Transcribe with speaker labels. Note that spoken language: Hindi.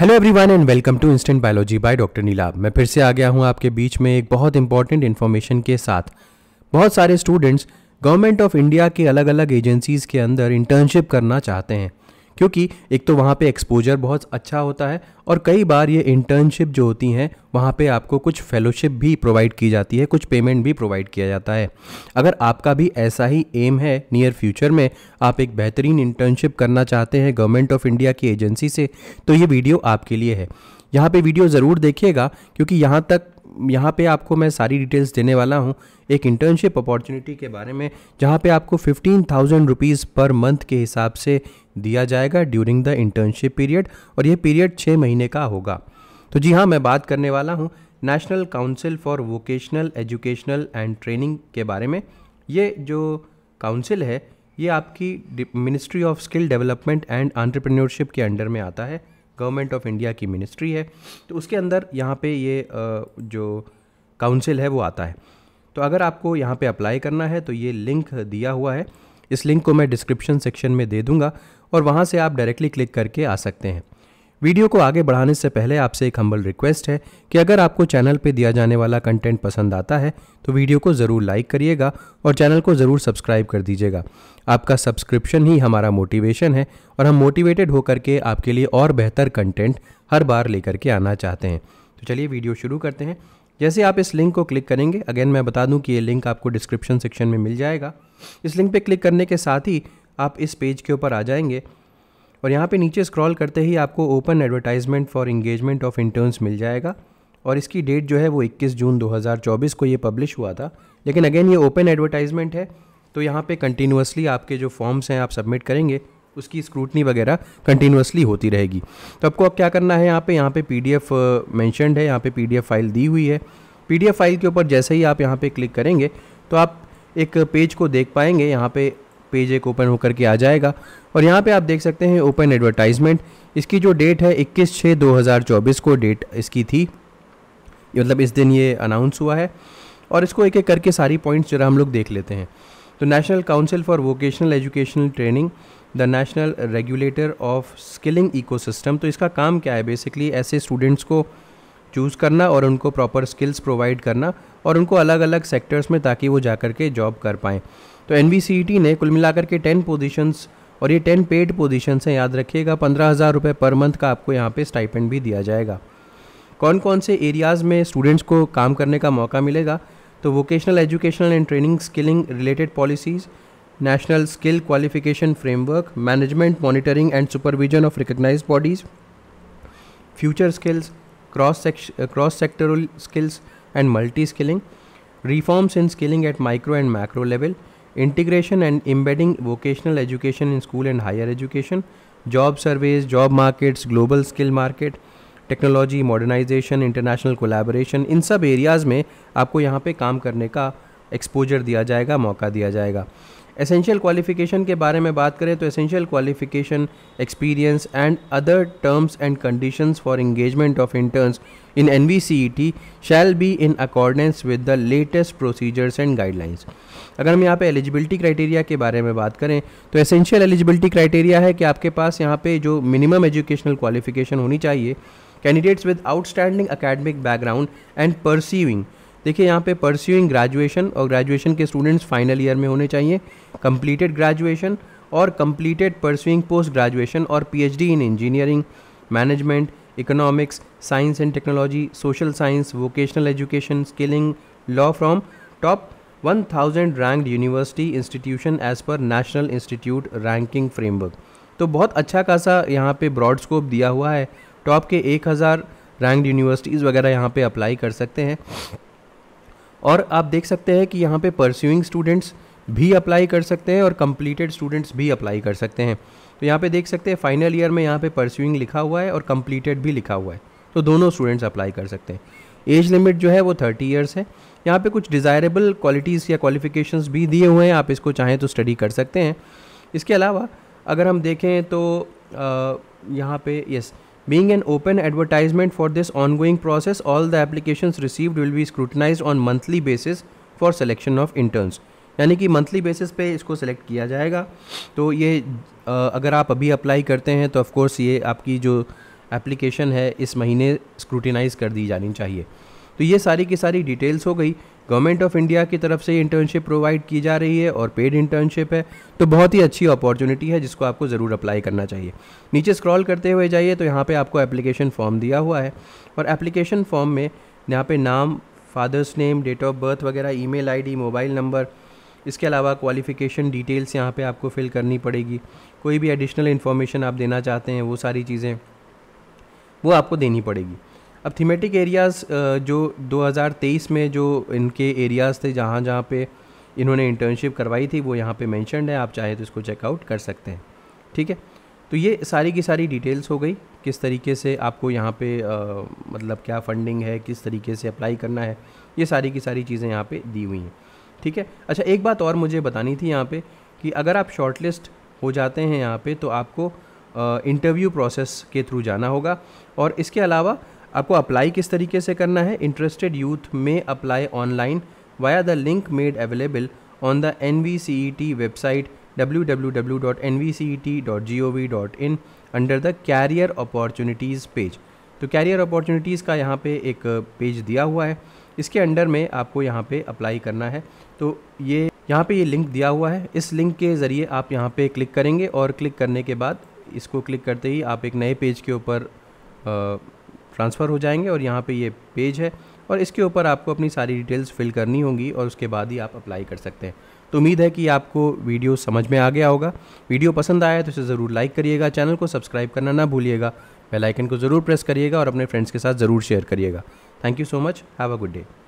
Speaker 1: Hello everyone and welcome to instant biology by doctor Neelab मैं फिर से आ गया हूं आपके बीच में एक बहुत इंपॉर्टेंट इन्फॉर्मेशन के साथ बहुत सारे स्टूडेंट्स गवर्नमेंट ऑफ इंडिया के अलग अलग एजेंसीज़ के अंदर इंटर्नशिप करना चाहते हैं क्योंकि एक तो वहाँ पे एक्सपोजर बहुत अच्छा होता है और कई बार ये इंटर्नशिप जो होती हैं वहाँ पे आपको कुछ फेलोशिप भी प्रोवाइड की जाती है कुछ पेमेंट भी प्रोवाइड किया जाता है अगर आपका भी ऐसा ही एम है नियर फ्यूचर में आप एक बेहतरीन इंटर्नशिप करना चाहते हैं गवर्नमेंट ऑफ इंडिया की एजेंसी से तो ये वीडियो आपके लिए है यहाँ पे वीडियो ज़रूर देखिएगा क्योंकि यहाँ तक यहाँ पे आपको मैं सारी डिटेल्स देने वाला हूँ एक इंटर्नशिप अपॉर्चुनिटी के बारे में जहाँ पे आपको fifteen thousand rupees per month के हिसाब से दिया जाएगा ड्यूरिंग द इंटर्नशिप पीरियड और ये पीरियड छः महीने का होगा तो जी हाँ मैं बात करने वाला हूँ national council for vocational educational and training के बारे में ये जो काउंसिल है ये आपकी ministry of skill development and entrepreneurship के अंडर में आता है गवर्नमेंट ऑफ इंडिया की मिनिस्ट्री है तो उसके अंदर यहाँ पे ये जो काउंसिल है वो आता है तो अगर आपको यहाँ पे अप्लाई करना है तो ये लिंक दिया हुआ है इस लिंक को मैं डिस्क्रिप्शन सेक्शन में दे दूँगा और वहाँ से आप डायरेक्टली क्लिक करके आ सकते हैं वीडियो को आगे बढ़ाने से पहले आपसे एक हम्बल रिक्वेस्ट है कि अगर आपको चैनल पे दिया जाने वाला कंटेंट पसंद आता है तो वीडियो को ज़रूर लाइक करिएगा और चैनल को ज़रूर सब्सक्राइब कर दीजिएगा आपका सब्सक्रिप्शन ही हमारा मोटिवेशन है और हम मोटिवेटेड होकर के आपके लिए और बेहतर कंटेंट हर बार लेकर के आना चाहते हैं तो चलिए वीडियो शुरू करते हैं जैसे आप इस लिंक को क्लिक करेंगे अगेन मैं बता दूं कि ये लिंक आपको डिस्क्रिप्शन सेक्शन में मिल जाएगा इस लिंक पे क्लिक करने के साथ ही आप इस पेज के ऊपर आ जाएंगे और यहाँ पे नीचे स्क्रॉल करते ही आपको open advertisement for engagement of interns मिल जाएगा और इसकी डेट जो है वो 21 जून 2024 को ये पब्लिश हुआ था लेकिन अगेन ये ओपन एडवर्टाइजमेंट है तो यहाँ पे कंटिन्यूसली आपके जो फॉर्म्स हैं आप सबमिट करेंगे उसकी स्क्रूटनी वगैरह कंटिन्यूसली होती रहेगी तो आपको अब क्या करना है यहाँ पे यहाँ पे पी डी एफ मैंशनड है यहाँ पे पी डी एफ फाइल दी हुई है पी डी एफ फाइल के ऊपर जैसे ही आप यहाँ पे क्लिक करेंगे तो आप एक पेज को देख पाएंगे यहाँ पे पेज एक ओपन होकर के आ जाएगा और यहाँ पे आप देख सकते हैं ओपन एडवर्टाइजमेंट इसकी जो डेट है 21 छः 2024 को डेट इसकी थी मतलब इस दिन ये अनाउंस हुआ है और इसको एक एक करके सारी पॉइंट्स जरा हम लोग देख लेते हैं तो national council for vocational educational training the national regulator of skilling ecosystem तो इसका काम क्या है बेसिकली ऐसे स्टूडेंट्स को चूज़ करना और उनको प्रॉपर स्किल्स प्रोवाइड करना और उनको अलग अलग सेक्टर्स में ताकि वो जा कर के जॉब कर पाएँ तो एन e ने कुल मिलाकर के टेन पोजिशंस और ये टेन पेड पोजिशन हैं याद रखिएगा पंद्रह हज़ार रुपये पर मंथ का आपको यहाँ पे स्टाइपेंड भी दिया जाएगा कौन कौन से एरियाज़ में स्टूडेंट्स को काम करने का मौका मिलेगा तो vocational educational and training skilling related policies national skill qualification framework management monitoring and supervision of recognise bodies future skills cross cross sectoral skills and multi skilling reforms in skilling at micro and macro level integration and embedding vocational education in school and higher education job service job markets global skill market technology modernisation international collaboration इन सब एरियाज़ में आपको यहाँ पे काम करने का एक्सपोजर दिया जाएगा मौका दिया जाएगा एसेंशियल क्वालिफिकेशन के बारे में बात करें तो essential qualification experience and other terms and conditions for engagement of interns in N V C E T shall be in accordance with the latest procedures and guidelines अगर हम यहाँ पे एलिजिबिलिटी क्राइटेरिया के बारे में बात करें तो एसेंशियल एलिजिबिलिटी क्राइटेरिया है कि आपके पास यहाँ पे जो मिनिमम एजुकेशनल क्वालिफिकेशन होनी चाहिए candidates with outstanding academic background and pursuing देखिए यहाँ पे परस्यूइंग ग्रेजुएशन और ग्रेजुएशन के स्टूडेंट्स फाइनल ईयर में होने चाहिए कंप्लीटेड ग्रेजुएशन और कंप्लीटेड परस्यूइंग पोस्ट ग्रेजुएशन और PhD in engineering management economics science and technology social science vocational education skilling law from top 1000 ranked university institution as per national institute ranking framework तो बहुत अच्छा खासा यहाँ पे ब्रॉड स्कोप दिया हुआ है टॉप के 1000 रैंक्ड यूनिवर्सिटीज़ वगैरह यहाँ पे अप्लाई कर सकते हैं और आप देख सकते हैं कि यहाँ पे परस्यूइंग स्टूडेंट्स भी अप्लाई कर सकते हैं और कंप्लीटेड स्टूडेंट्स भी अप्लाई कर सकते हैं तो यहाँ पे देख सकते हैं फाइनल ईयर में यहाँ पे परस्यूइंग लिखा हुआ है और कंप्लीटेड भी लिखा हुआ है तो दोनों स्टूडेंट्स अप्लाई कर सकते हैं एज लिमिट जो है वो थर्टी ईयर्स है यहाँ पे कुछ डिज़ायरेबल क्वालिटीज़ या क्वालिफिकेशंस भी दिए हुए हैं आप इसको चाहें तो स्टडी कर सकते हैं इसके अलावा अगर हम देखें तो यहाँ पे yes yes, Being an open advertisement for this ongoing process, all the applications received will be scrutinized on monthly basis for selection of interns. यानी कि मंथली बेसिस पे इसको सेलेक्ट किया जाएगा तो ये आ, अगर आप अभी अप्लाई करते हैं तो ऑफ़ कोर्स ये आपकी जो एप्लीकेशन है इस महीने स्क्रूटिनाइज़ कर दी जानी चाहिए तो ये सारी की सारी डिटेल्स हो गई गवर्नमेंट ऑफ इंडिया की तरफ से ये इंटर्नशिप प्रोवाइड की जा रही है और पेड इंटर्नशिप है तो बहुत ही अच्छी अपॉर्चुनिटी है जिसको आपको ज़रूर अप्लाई करना चाहिए नीचे स्क्रॉल करते हुए जाइए तो यहाँ पर आपको एप्लीकेशन फॉर्म दिया हुआ है और एप्लीकेशन फॉर्म में यहाँ पर नाम father's name date of birth वगैरह ई मेल मोबाइल नंबर इसके अलावा क्वालिफ़िकेशन डिटेल्स यहाँ पर आपको फिल करनी पड़ेगी कोई भी एडिशनल इन्फॉर्मेशन आप देना चाहते हैं वो सारी चीज़ें वो आपको देनी पड़ेगी अब थीमेटिक एरियाज़ जो 2023 में जो इनके एरियाज़ थे जहाँ जहाँ पे इन्होंने इंटर्नशिप करवाई थी वो यहाँ पे मैंशन है आप चाहे तो इसको चेकआउट कर सकते हैं ठीक है तो ये सारी की सारी डिटेल्स हो गई किस तरीके से आपको यहाँ पे आ, मतलब क्या फंडिंग है किस तरीके से अप्लाई करना है ये सारी की सारी चीज़ें यहाँ पे दी हुई हैं ठीक है अच्छा एक बात और मुझे बतानी थी यहाँ पे कि अगर आप शॉर्टलिस्ट हो जाते हैं यहाँ पे तो आपको इंटरव्यू प्रोसेस के थ्रू जाना होगा और इसके अलावा आपको अप्लाई किस तरीके से करना है इंटरेस्टेड यूथ में apply online via the link made available on the N website www.nvcet.gov.in under the career opportunities page तो कैरियर अपॉर्चुनिटीज़ का यहाँ पे एक पेज दिया हुआ है इसके अंडर में आपको यहाँ पे अप्लाई करना है तो ये यहाँ पे ये लिंक दिया हुआ है इस लिंक के ज़रिए आप यहाँ पे क्लिक करेंगे और क्लिक करने के बाद इसको क्लिक करते ही आप एक नए पेज के ऊपर ट्रांसफ़र हो जाएंगे और यहाँ पे ये पेज है और इसके ऊपर आपको अपनी सारी डिटेल्स फिल करनी होंगी और उसके बाद ही आप अप्लाई कर सकते हैं तो उम्मीद है कि आपको वीडियो समझ में आ गया होगा वीडियो पसंद आया तो इसे ज़रूर लाइक करिएगा चैनल को सब्सक्राइब करना ना भूलिएगा बेल आइकन को ज़रूर प्रेस करिएगा और अपने फ्रेंड्स के साथ ज़रूर शेयर करिएगा thank you so much have a good day